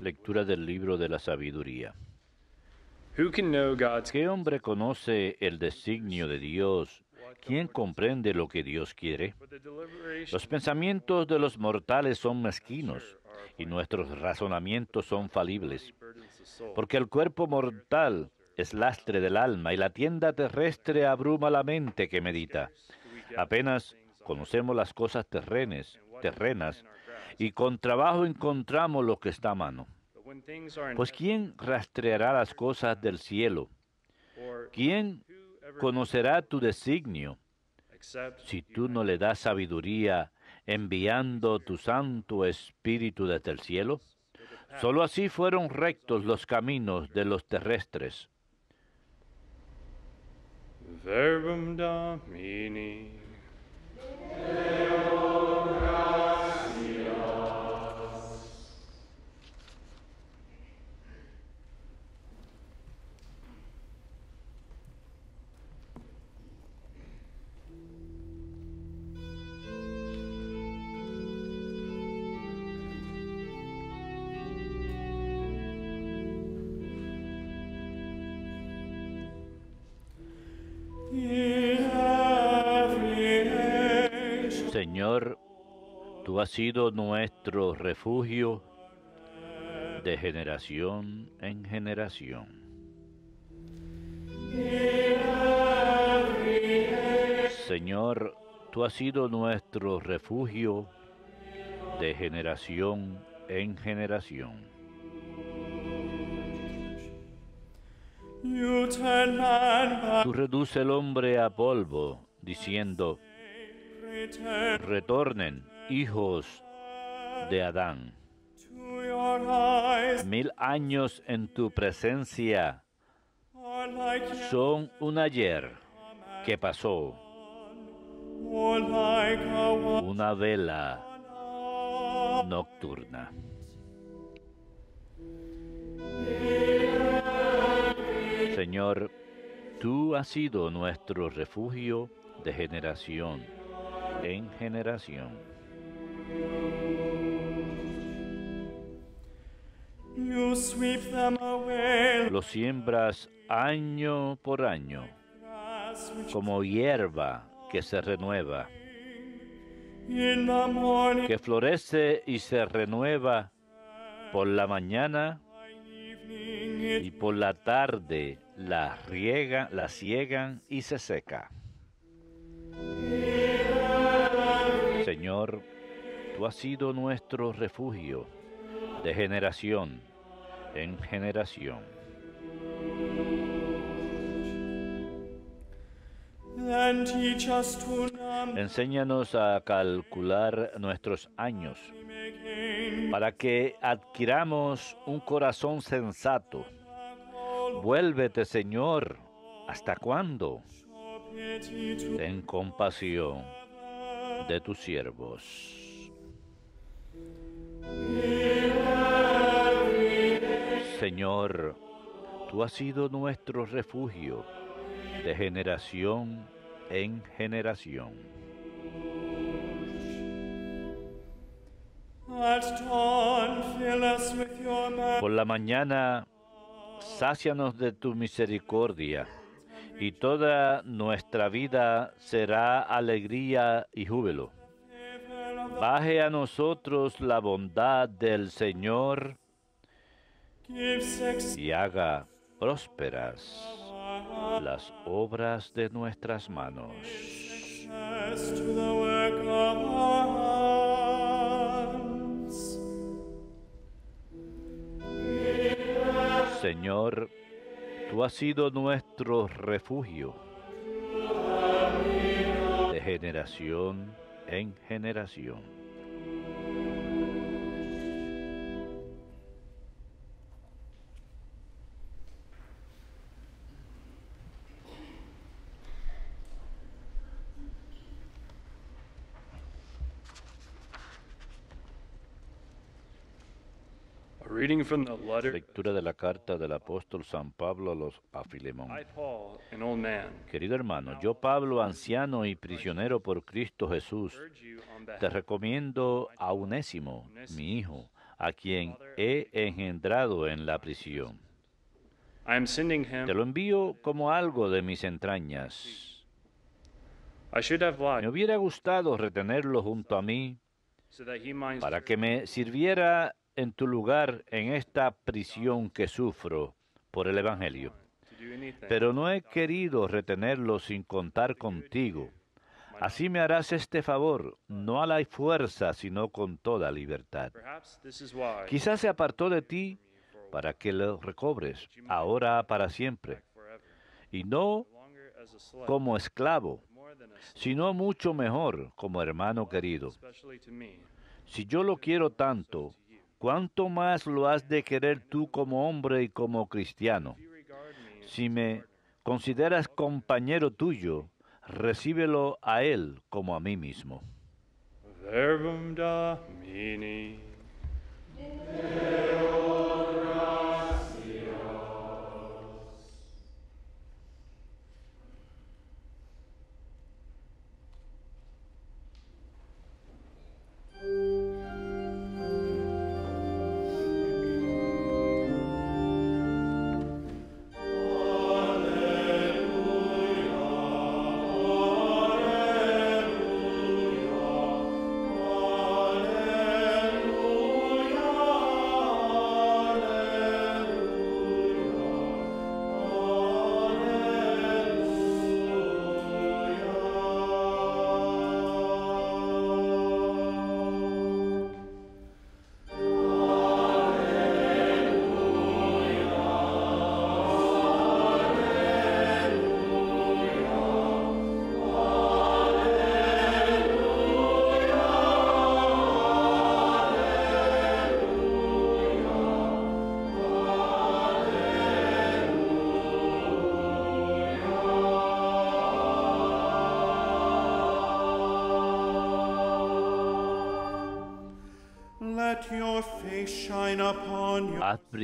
Lectura del libro de la sabiduría. ¿Qué hombre conoce el designio de Dios? ¿Quién comprende lo que Dios quiere? Los pensamientos de los mortales son mezquinos y nuestros razonamientos son falibles, porque el cuerpo mortal es lastre del alma y la tienda terrestre abruma la mente que medita. Apenas conocemos las cosas terrenes, terrenas y con trabajo encontramos lo que está a mano. Pues ¿quién rastreará las cosas del cielo? ¿Quién conocerá tu designio si tú no le das sabiduría enviando tu Santo Espíritu desde el cielo? Solo así fueron rectos los caminos de los terrestres. Verbum sido nuestro refugio de generación en generación. Señor, tú has sido nuestro refugio de generación en generación. Tú reduces el hombre a polvo, diciendo, retornen hijos de Adán. Mil años en tu presencia son un ayer que pasó, una vela nocturna. Señor, tú has sido nuestro refugio de generación en generación. Lo siembras año por año, como hierba que se renueva, que florece y se renueva por la mañana y por la tarde la riegan, la ciegan y se seca. Señor, Tú has sido nuestro refugio de generación en generación. Enséñanos a calcular nuestros años para que adquiramos un corazón sensato. Vuélvete, Señor, ¿hasta cuándo? Ten compasión de tus siervos. Señor, tú has sido nuestro refugio de generación en generación. Por la mañana, sácianos de tu misericordia y toda nuestra vida será alegría y júbilo. Baje a nosotros la bondad del Señor y haga prósperas las obras de nuestras manos. Señor, tú has sido nuestro refugio de generación en generación. Lectura de la carta del apóstol San Pablo a los Filemón. Querido hermano, yo Pablo, anciano y prisionero por Cristo Jesús, te recomiendo a Unésimo, mi hijo, a quien he engendrado en la prisión. Te lo envío como algo de mis entrañas. Me hubiera gustado retenerlo junto a mí para que me sirviera en tu lugar en esta prisión que sufro por el Evangelio. Pero no he querido retenerlo sin contar contigo. Así me harás este favor, no a la fuerza, sino con toda libertad. Quizás se apartó de ti para que lo recobres, ahora para siempre, y no como esclavo, sino mucho mejor como hermano querido. Si yo lo quiero tanto, ¿cuánto más lo has de querer tú como hombre y como cristiano? Si me consideras compañero tuyo, recíbelo a él como a mí mismo.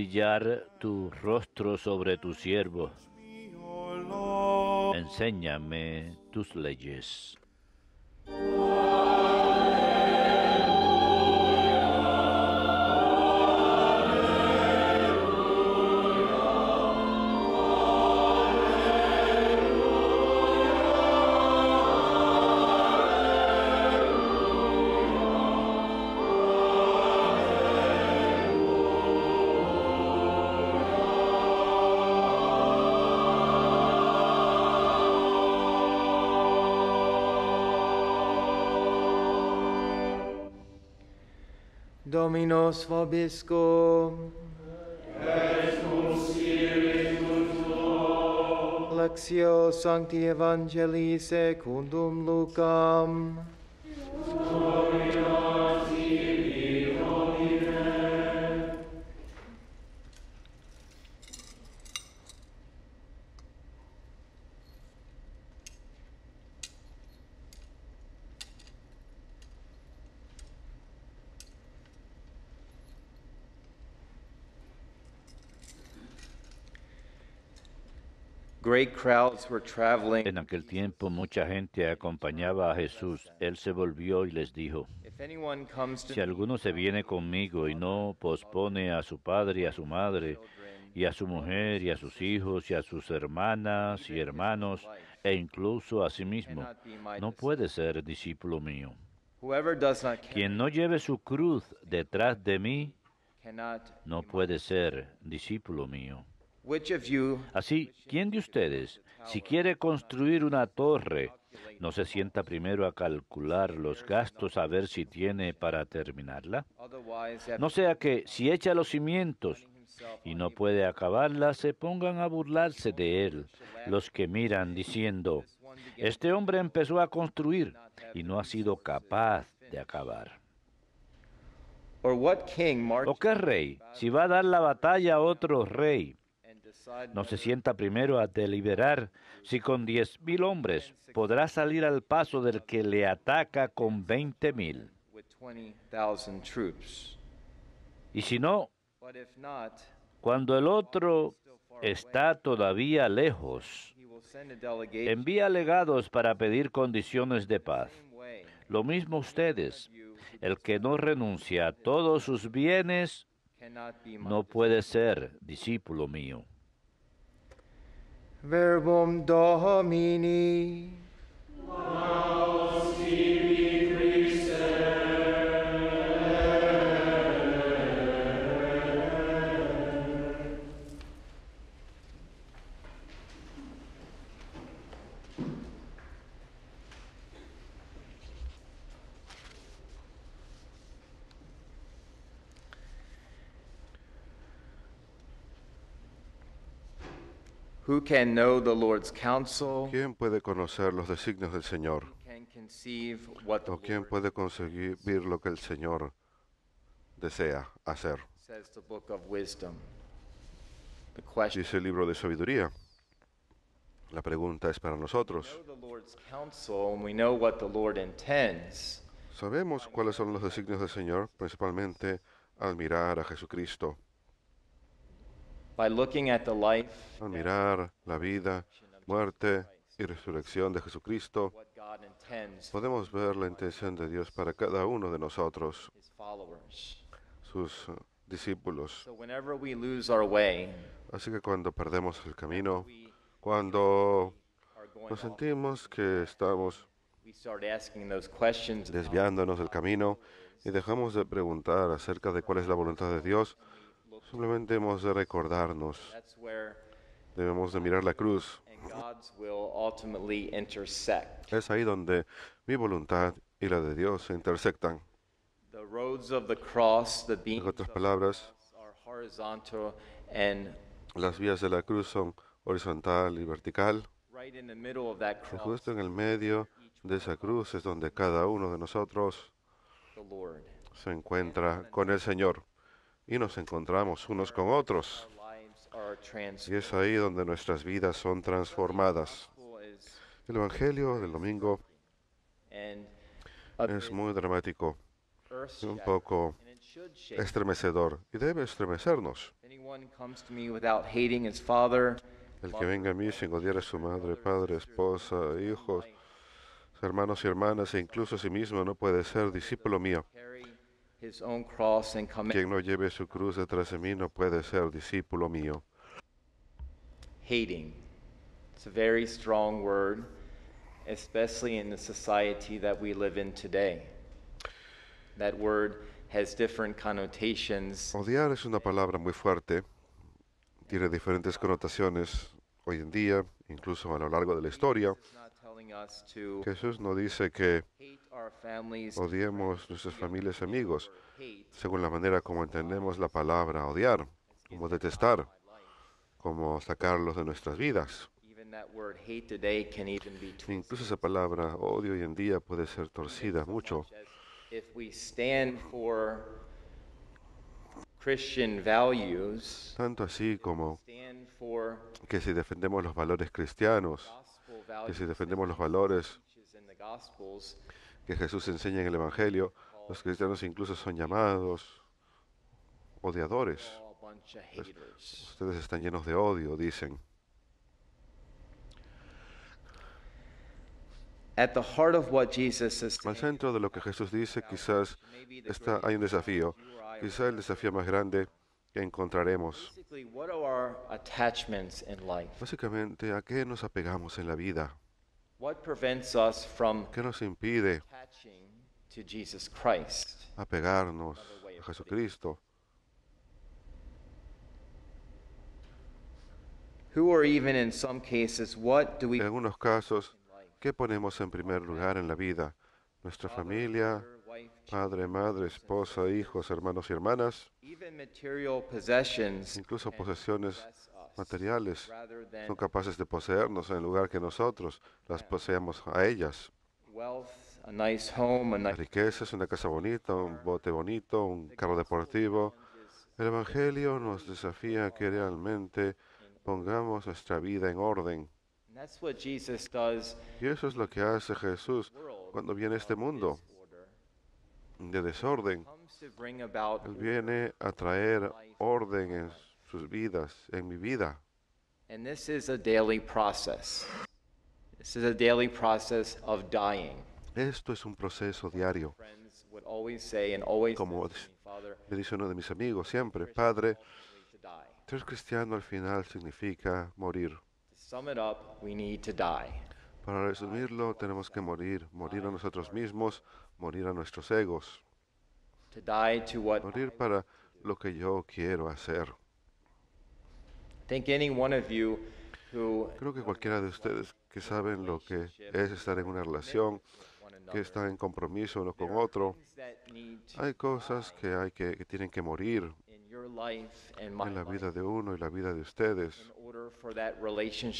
brillar tu rostro sobre tu siervo. Enséñame tus leyes. Dominus vobiscum. Et cum spiritu tuo. Lectio Sancti Evangelii secundum Lucam. En aquel tiempo mucha gente acompañaba a Jesús. Él se volvió y les dijo, si alguno se viene conmigo y no pospone a su padre y a su madre, y a su mujer y a sus hijos y a sus hermanas y hermanos, e incluso a sí mismo, no puede ser discípulo mío. Quien no lleve su cruz detrás de mí, no puede ser discípulo mío. Así, ¿quién de ustedes, si quiere construir una torre, no se sienta primero a calcular los gastos a ver si tiene para terminarla? No sea que si echa los cimientos y no puede acabarla, se pongan a burlarse de él los que miran diciendo, este hombre empezó a construir y no ha sido capaz de acabar. ¿O qué rey, si va a dar la batalla a otro rey, no se sienta primero a deliberar si con diez mil hombres podrá salir al paso del que le ataca con veinte mil. Y si no, cuando el otro está todavía lejos, envía legados para pedir condiciones de paz. Lo mismo ustedes, el que no renuncia a todos sus bienes no puede ser discípulo mío. verbum Domini. Amen. ¿Quién puede conocer los designios del Señor? ¿O quién puede conseguir lo que el Señor desea hacer? Dice el libro de sabiduría. La pregunta es para nosotros. Sabemos cuáles son los designios del Señor, principalmente al mirar a Jesucristo. Al mirar la vida, muerte y resurrección de Jesucristo, podemos ver la intención de Dios para cada uno de nosotros, sus discípulos. Así que cuando perdemos el camino, cuando nos sentimos que estamos desviándonos del camino y dejamos de preguntar acerca de cuál es la voluntad de Dios, Simplemente hemos de recordarnos, debemos de mirar la cruz. Es ahí donde mi voluntad y la de Dios se intersectan. En otras palabras, las vías de la cruz son horizontal y vertical. justo en el medio de esa cruz es donde cada uno de nosotros se encuentra con el Señor y nos encontramos unos con otros. Y es ahí donde nuestras vidas son transformadas. El Evangelio del domingo es muy dramático, un poco estremecedor y debe estremecernos. El que venga a mí sin odiar a su madre, padre, esposa, hijos, hermanos y hermanas e incluso a sí mismo no puede ser discípulo mío. Quien no lleve su cruz detrás de mí no puede ser discípulo mío. Hating. especially society live in today. Odiar es una palabra muy fuerte. Tiene diferentes connotaciones hoy en día, incluso a lo largo de la historia. Jesús no dice que Odiemos nuestras familias y amigos, según la manera como entendemos la palabra odiar, como detestar, como sacarlos de nuestras vidas. Incluso esa palabra odio hoy en día puede ser torcida mucho. Tanto así como que si defendemos los valores cristianos, que si defendemos los valores que Jesús enseña en el Evangelio, los cristianos incluso son llamados odiadores. ustedes están llenos de odio, dicen. Al centro de lo que Jesús dice, uh, quizás está, hay un desafío, quizás el desafío más grande que encontraremos. Básicamente, ¿a qué nos apegamos en la vida? ¿Qué nos impide apegarnos a Jesucristo. En algunos casos, ¿qué ponemos en primer lugar en la vida? ¿Nuestra familia, padre, madre, esposa, hijos, hermanos y hermanas? Incluso posesiones materiales son capaces de poseernos en lugar que nosotros las poseamos a ellas riquezas, una casa bonita, un bote bonito, un carro deportivo. El Evangelio nos desafía a que realmente pongamos nuestra vida en orden. Y eso es lo que hace Jesús cuando viene a este mundo de desorden. Él viene a traer orden en sus vidas, en mi vida. dying. Esto es un proceso diario. Como me dice uno de mis amigos siempre, Padre, ser cristiano al final significa morir. Para resumirlo, tenemos que morir, morir a nosotros mismos, morir a nuestros egos, morir para lo que yo quiero hacer. Creo que cualquiera de ustedes que saben lo que es estar en una relación, que están en compromiso uno con otro. Hay cosas que, hay que, tienen que morir en la vida de uno y la vida de ustedes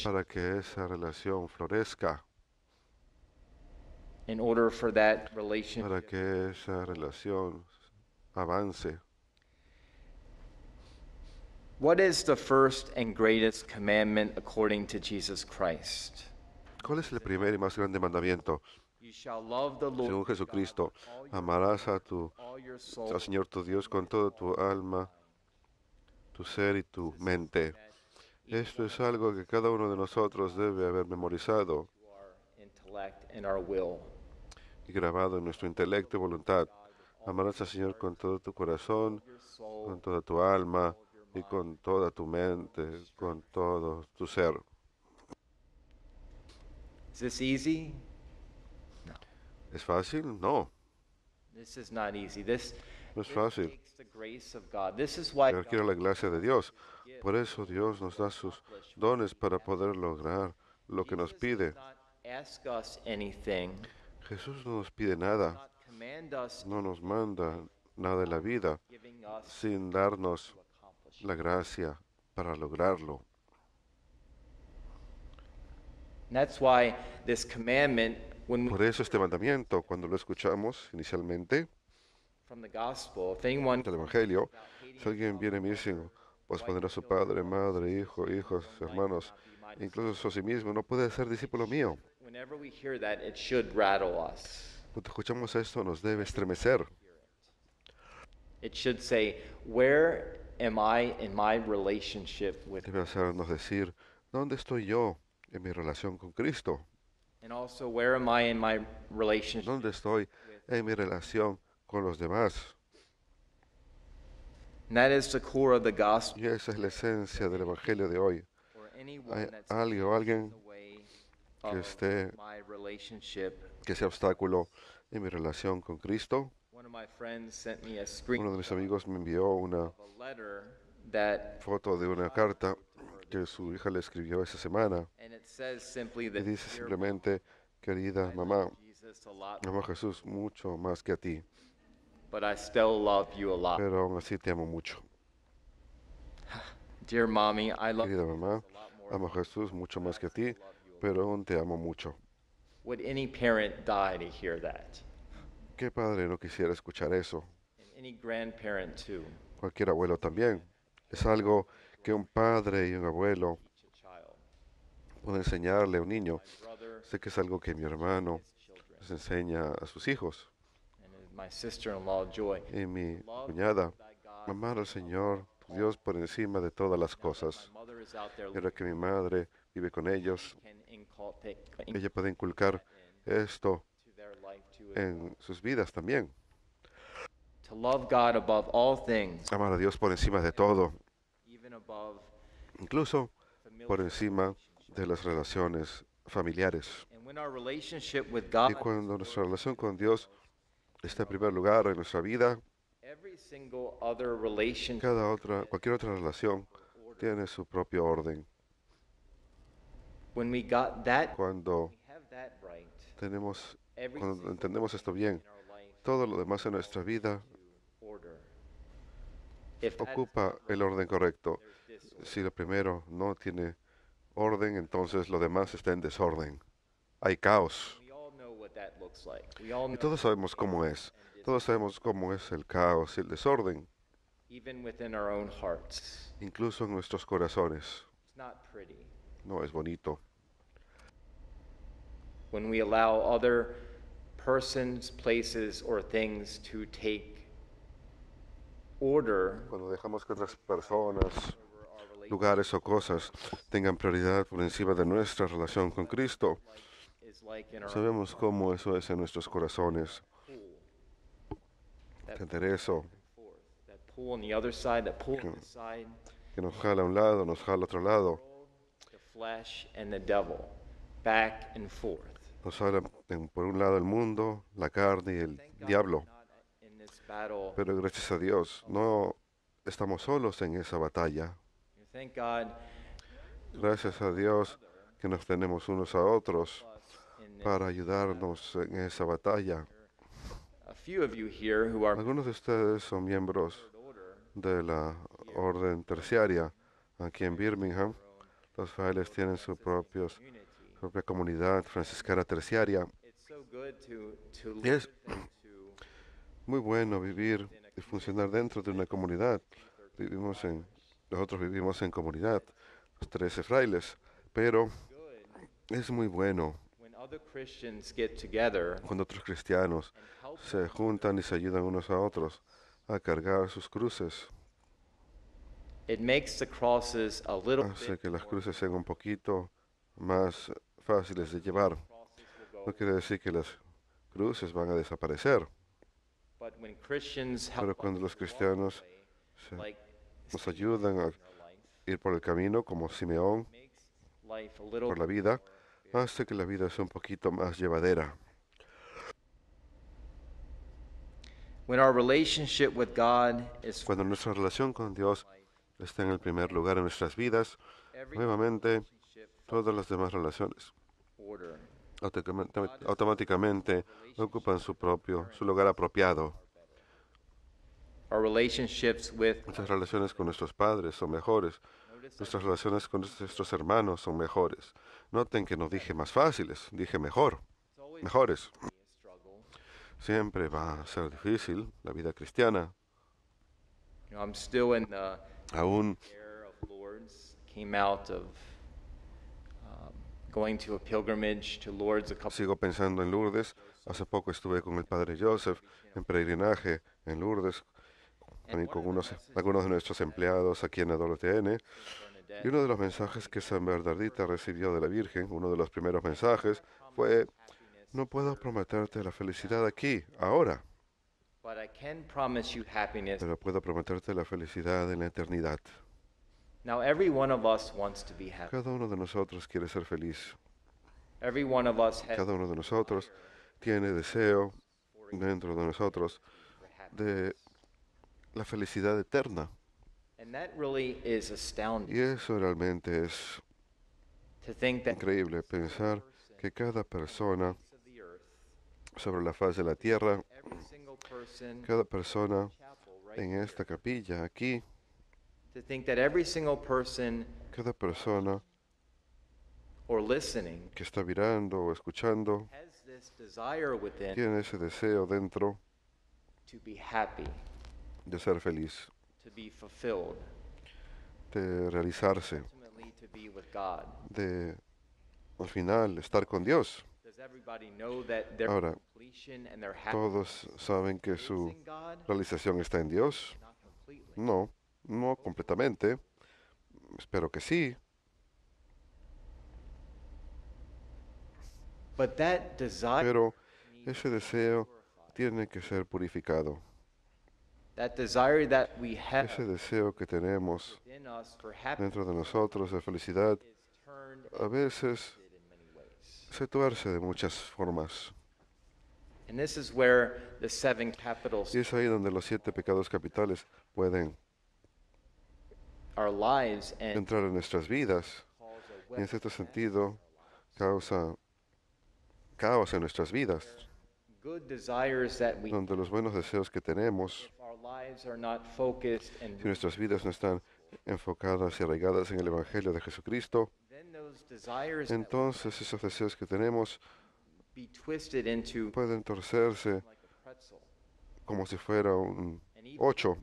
para que esa relación florezca para que esa relación avance. ¿Cuál es el primer y más grande mandamiento según Jesucristo, amarás a tu al Señor tu Dios con todo tu alma, tu ser y tu mente. Esto es algo que cada uno de nosotros debe haber memorizado y grabado en nuestro intelecto y voluntad. Amarás al Señor con todo tu corazón, con toda tu alma y con toda tu mente, con todo tu ser. ¿Es fácil? ¿Es fácil? No. no es fácil. Requiere la gracia de Dios. Por eso Dios nos da sus dones para poder lograr lo que nos pide. Jesús no nos pide nada. No nos manda nada en la vida sin darnos la gracia para lograrlo. That's why this commandment por eso este mandamiento, cuando lo escuchamos inicialmente del Evangelio, si alguien viene y dice, pues poner a su padre, madre, hijo, hijos, hermanos, incluso a sí mismo, no puede ser discípulo mío. Cuando escuchamos esto, nos debe estremecer. Debe hacernos decir, ¿dónde estoy yo en mi relación con Cristo? ¿Dónde estoy en mi relación con los demás? Y esa es la esencia del Evangelio de hoy. Hay alguien o alguien que esté, que sea obstáculo en mi relación con Cristo. Uno de mis amigos me envió una foto de una carta que su hija le escribió esa semana. Y dice simplemente, querida mamá, amo a Jesús mucho más que a ti. Pero aún así te amo mucho. Querida mamá, amo a Jesús mucho más que a ti, pero aún te amo mucho. ¿Qué padre no quisiera escuchar eso? Cualquier abuelo también. Es algo que un padre y un abuelo puede enseñarle a un niño. Sé que es algo que mi hermano les enseña a sus hijos. Y mi cuñada, amar al Señor, Dios, por encima de todas las cosas. Y que mi madre vive con ellos, ella puede inculcar esto en sus vidas también. Amar a Dios por encima de todo incluso por encima de las relaciones familiares. Y cuando nuestra relación con Dios está en primer lugar en nuestra vida, cada otra, cualquier otra relación tiene su propio orden. Cuando tenemos, cuando entendemos esto bien, todo lo demás en nuestra vida ocupa el orden correcto. Si lo primero no tiene orden, entonces lo demás está en desorden. Hay caos. Y todos sabemos cómo es. Todos sabemos cómo es el caos y el desorden. Incluso en nuestros corazones. No es bonito. When we allow other persons, places or things to take cuando dejamos que otras personas, lugares o cosas tengan prioridad por encima de nuestra relación con Cristo, sabemos cómo eso es en nuestros corazones. tener eso. Que, que nos jala a un lado, nos jala a otro lado. Nos jala por un lado el mundo, la carne y el diablo pero gracias a Dios, no estamos solos en esa batalla. Gracias a Dios que nos tenemos unos a otros para ayudarnos en esa batalla. Algunos de ustedes son miembros de la orden terciaria aquí en Birmingham. Los frailes tienen su, propios, propia comunidad franciscana terciaria. Y es muy bueno vivir y funcionar dentro de una comunidad. Vivimos en, nosotros vivimos en comunidad, los tres frailes, pero es muy bueno cuando otros cristianos se juntan y se ayudan unos a otros a cargar sus cruces. Hace que las cruces sean un poquito más fáciles de llevar. No quiere decir que las cruces van a desaparecer. Pero cuando los cristianos nos ayudan a ir por el camino, como Simeón, por la vida, hace que la vida sea un poquito más llevadera. Cuando nuestra relación con Dios está en el primer lugar en nuestras vidas, nuevamente todas las demás relaciones Ah, automáticamente ocupan su propio, su lugar apropiado. Nuestras relaciones con nuestros padres son mejores. Nuestras relaciones con nuestros hermanos son mejores. Noten que no dije más fáciles, dije mejor, mejores. Siempre va a ser difícil la vida cristiana. Aún Sigo pensando en Lourdes. Hace poco estuve con el padre Joseph en peregrinaje en Lourdes, también con unos, algunos de nuestros empleados aquí en la Y uno de los mensajes que San Bernardita recibió de la Virgen, uno de los primeros mensajes, fue, no puedo prometerte la felicidad aquí, ahora, pero puedo prometerte la felicidad en la eternidad. Cada uno de nosotros quiere ser feliz. Cada uno de nosotros tiene deseo dentro de nosotros de la felicidad eterna. Y eso realmente es increíble pensar que cada persona sobre la faz de la tierra, cada persona en esta capilla aquí, cada persona que está mirando o escuchando tiene ese deseo dentro de ser feliz, de realizarse, de al final estar con Dios. Ahora, todos saben que su realización está en Dios. No, no completamente. Espero que sí. Pero ese deseo tiene que ser purificado. Ese deseo que tenemos dentro de nosotros de felicidad a veces se tuerce de muchas formas. Y es ahí donde los siete pecados capitales pueden entrar en nuestras vidas. Y en cierto sentido, causa caos en nuestras vidas, donde los buenos deseos que tenemos, si nuestras vidas no están enfocadas y arraigadas en el Evangelio de Jesucristo, entonces esos deseos que tenemos pueden torcerse como si fuera un ocho,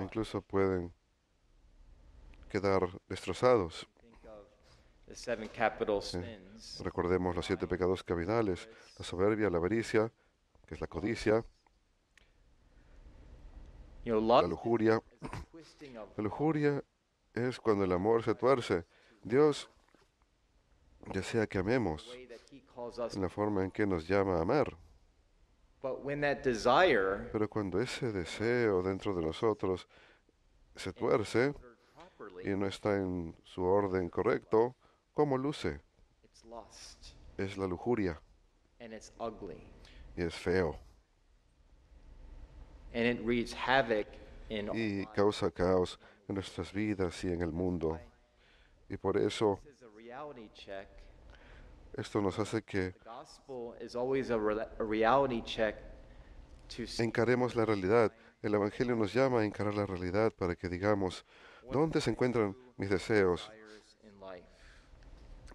incluso pueden quedar destrozados. recordemos los siete pecados capitales, la soberbia, la avaricia, que es la codicia, la lujuria. La lujuria es cuando el amor se tuerce. Dios desea que amemos en la forma en que nos llama a amar. Pero cuando ese deseo dentro de nosotros se tuerce, y no está en su orden correcto, ¿cómo luce? Es la lujuria. Y es feo. y causa caos en nuestras vidas y en el mundo. Y por eso esto nos hace que encaremos la realidad. El Evangelio nos llama a encarar la realidad para que digamos, ¿Dónde se encuentran mis deseos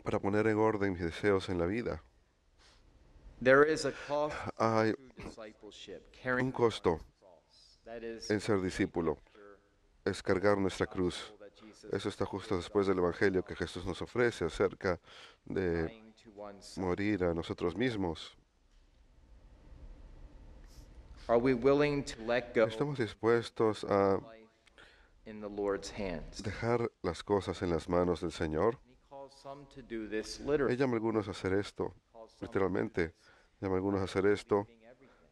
para poner en orden mis deseos en la vida? Hay un costo en ser discípulo, es cargar nuestra cruz. Eso está justo después del Evangelio que Jesús nos ofrece acerca de morir a nosotros mismos. ¿Estamos dispuestos a Dejar las cosas en las manos del Señor. Él llama a algunos a hacer esto, literalmente. Llama a algunos a hacer esto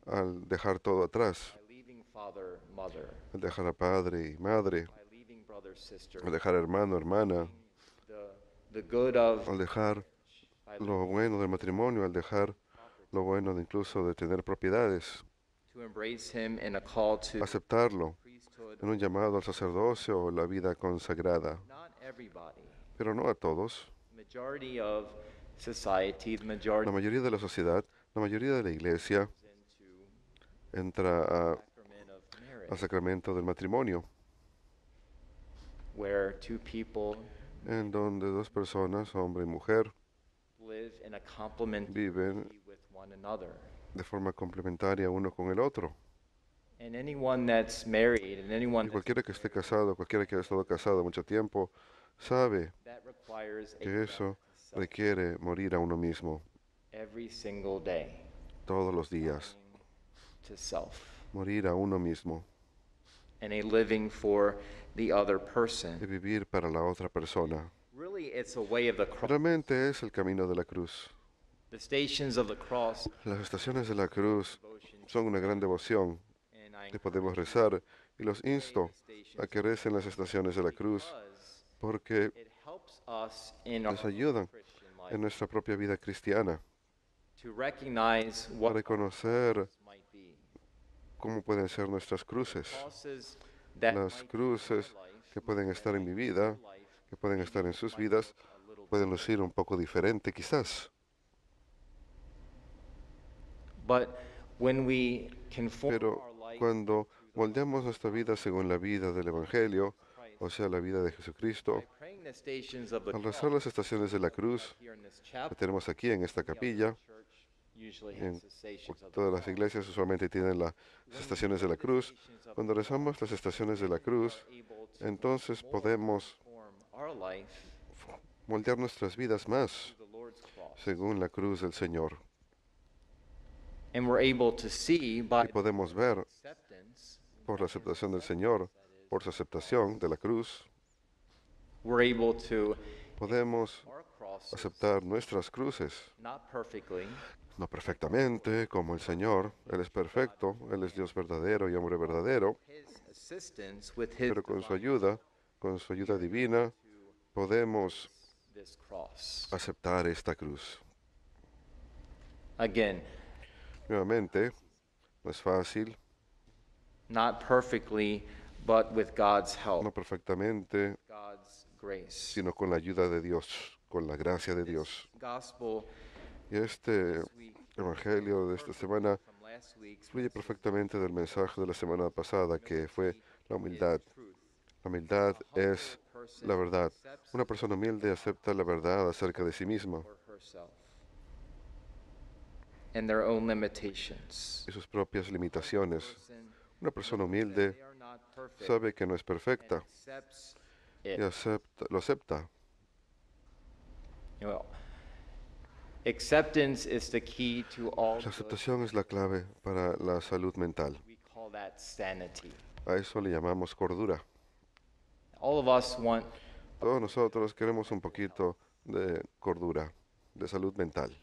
al dejar todo atrás, al dejar a padre y madre, al dejar hermano, hermana, al dejar lo bueno del matrimonio, al dejar lo bueno incluso de tener propiedades, aceptarlo en un llamado al sacerdocio o la vida consagrada, pero no a todos. La mayoría de la sociedad, la mayoría de la iglesia entra al sacramento del matrimonio, en donde dos personas, hombre y mujer, viven de forma complementaria uno con el otro. Y cualquiera que esté casado, cualquiera que haya estado casado mucho tiempo, sabe que eso requiere morir a uno mismo todos los días. Morir a uno mismo. Y vivir para la otra persona. Realmente es el camino de la cruz. Las estaciones de la cruz son una gran devoción te podemos rezar y los insto a que recen las estaciones de la cruz porque nos ayudan en nuestra propia vida cristiana a reconocer cómo pueden ser nuestras cruces, las cruces que pueden estar en mi vida, que pueden estar en sus vidas, pueden lucir un poco diferente quizás. Pero cuando moldeamos nuestra vida según la vida del Evangelio, o sea, la vida de Jesucristo, al rezar las estaciones de la cruz que tenemos aquí en esta capilla, en todas las iglesias usualmente tienen las estaciones de la cruz. Cuando rezamos las estaciones de la cruz, entonces podemos moldear nuestras vidas más según la cruz del Señor. Y podemos ver por la aceptación del Señor, por su aceptación de la cruz, podemos aceptar nuestras cruces, no perfectamente como el Señor, Él es perfecto, Él es Dios verdadero y hombre verdadero, pero con su ayuda, con su ayuda divina, podemos aceptar esta cruz. Again, Nuevamente, no es fácil, no perfectamente, sino con la ayuda de Dios, con la gracia de Dios. Y este evangelio de esta semana fluye perfectamente del mensaje de la semana pasada, que fue la humildad. La humildad es la verdad. Una persona humilde acepta la verdad acerca de sí misma y sus propias limitaciones. Una persona humilde sabe que no es perfecta y acepta, lo acepta. La aceptación es la clave para la salud mental. A eso le llamamos cordura. Todos nosotros queremos un poquito de cordura, de salud mental.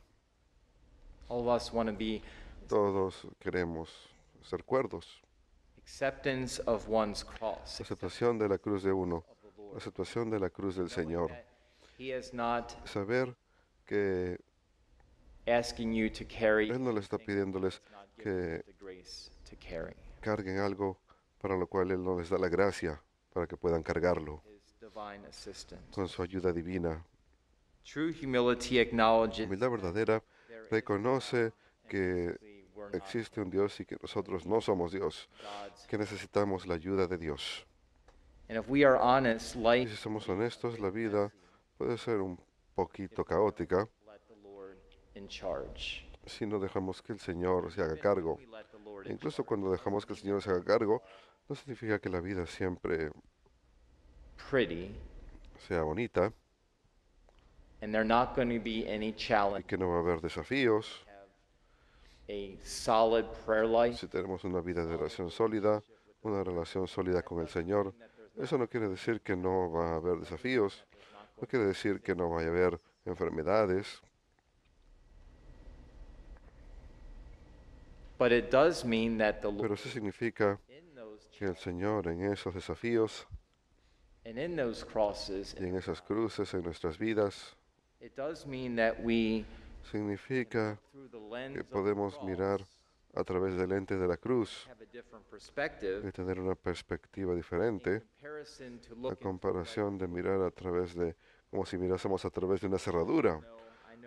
Todos queremos ser cuerdos. La de la cruz de uno, la situación de la cruz del Señor. Saber que Él no le está pidiéndoles que carguen algo para lo cual Él no les da la gracia para que puedan cargarlo con su ayuda divina. Humildad verdadera reconoce que existe un Dios y que nosotros no somos Dios, que necesitamos la ayuda de Dios. Y si somos honestos, la vida puede ser un poquito caótica si no dejamos que el Señor se haga cargo. incluso cuando dejamos que el Señor se haga cargo, no significa que la vida siempre sea bonita. Y que no va a haber desafíos. Si tenemos una vida de relación sólida, una relación sólida con el Señor, eso no quiere decir que no va a haber desafíos, no quiere decir que no vaya a haber enfermedades. Pero eso significa que el Señor en esos desafíos en esas cruces en nuestras vidas Significa que podemos mirar a través del lente de la cruz y tener una perspectiva diferente la comparación de mirar a través de, como si mirásemos a través de una cerradura.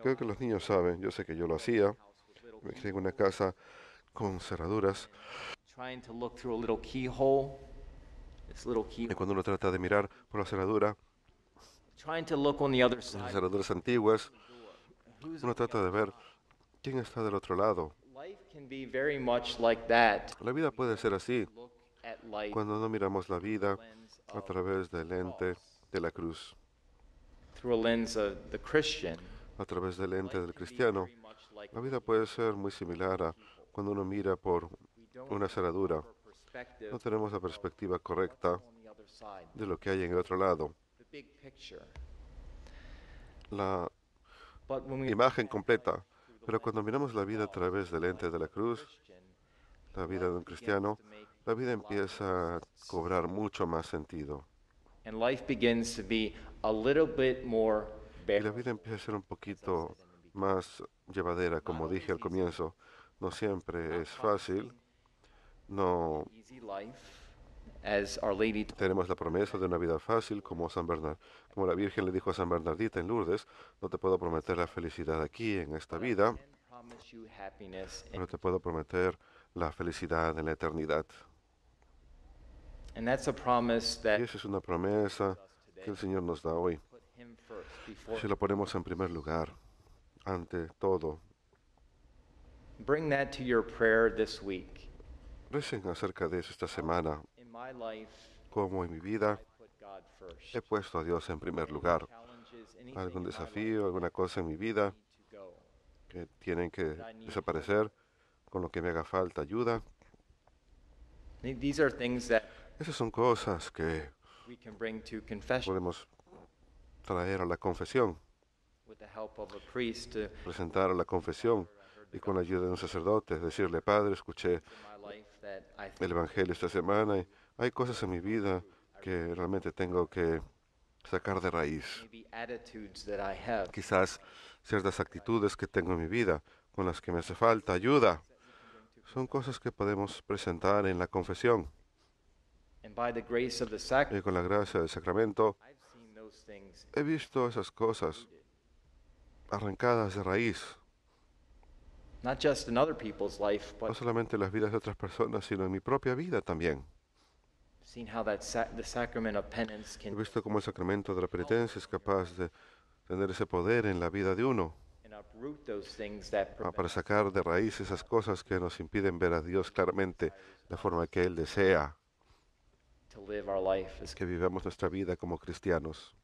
Creo que los niños saben, yo sé que yo lo hacía, me en una casa con cerraduras. Y cuando uno trata de mirar por la cerradura, las cerraduras antiguas, uno trata de ver quién está del otro lado. La vida puede ser así cuando no miramos la vida a través del lente de la cruz, a través del lente del cristiano. La vida puede ser muy similar a cuando uno mira por una cerradura. No tenemos la perspectiva correcta de lo que hay en el otro lado la imagen completa. Pero cuando miramos la vida a través del ente de la cruz, la vida de un cristiano, la vida empieza a cobrar mucho más sentido. Y la vida empieza a ser un poquito más llevadera, como dije al comienzo. No siempre es fácil, no tenemos la promesa de una vida fácil como San Como la Virgen le dijo a San Bernardita en Lourdes, no te puedo prometer la felicidad aquí en esta vida, no te puedo prometer la felicidad en la eternidad. Y esa es una promesa que el Señor nos da hoy. Si lo ponemos en primer lugar, ante todo, Recen acerca de eso esta semana cómo en mi vida he puesto a Dios en primer lugar. Algún desafío, alguna cosa en mi vida que tienen que desaparecer, con lo que me haga falta ayuda. Esas son cosas que podemos traer a la confesión, presentar a la confesión y con la ayuda de un sacerdote, decirle, Padre, escuché el Evangelio esta semana y hay cosas en mi vida que realmente tengo que sacar de raíz. Quizás ciertas actitudes que tengo en mi vida, con las que me hace falta ayuda, son cosas que podemos presentar en la confesión. Y con la gracia del sacramento, he visto esas cosas arrancadas de raíz. No solamente en las vidas de otras personas, sino en mi propia vida también. He visto cómo el sacramento de la penitencia es capaz de tener ese poder en la vida de uno ah, para sacar de raíz esas cosas que nos impiden ver a Dios claramente, la forma que Él desea que vivamos nuestra vida como cristianos.